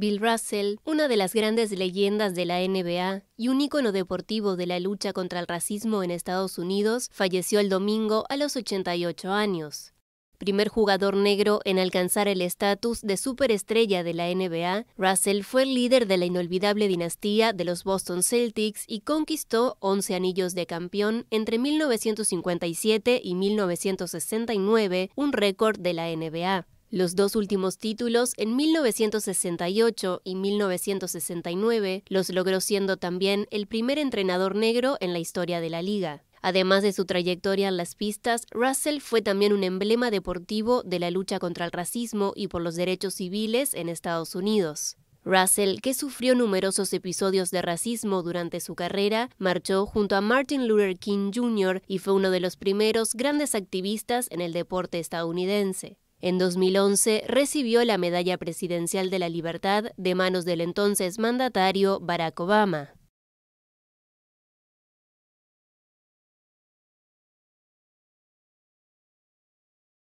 Bill Russell, una de las grandes leyendas de la NBA y un ícono deportivo de la lucha contra el racismo en Estados Unidos, falleció el domingo a los 88 años. Primer jugador negro en alcanzar el estatus de superestrella de la NBA, Russell fue el líder de la inolvidable dinastía de los Boston Celtics y conquistó 11 anillos de campeón entre 1957 y 1969, un récord de la NBA. Los dos últimos títulos, en 1968 y 1969, los logró siendo también el primer entrenador negro en la historia de la liga. Además de su trayectoria en las pistas, Russell fue también un emblema deportivo de la lucha contra el racismo y por los derechos civiles en Estados Unidos. Russell, que sufrió numerosos episodios de racismo durante su carrera, marchó junto a Martin Luther King Jr. y fue uno de los primeros grandes activistas en el deporte estadounidense. En 2011 recibió la Medalla Presidencial de la Libertad de manos del entonces mandatario Barack Obama.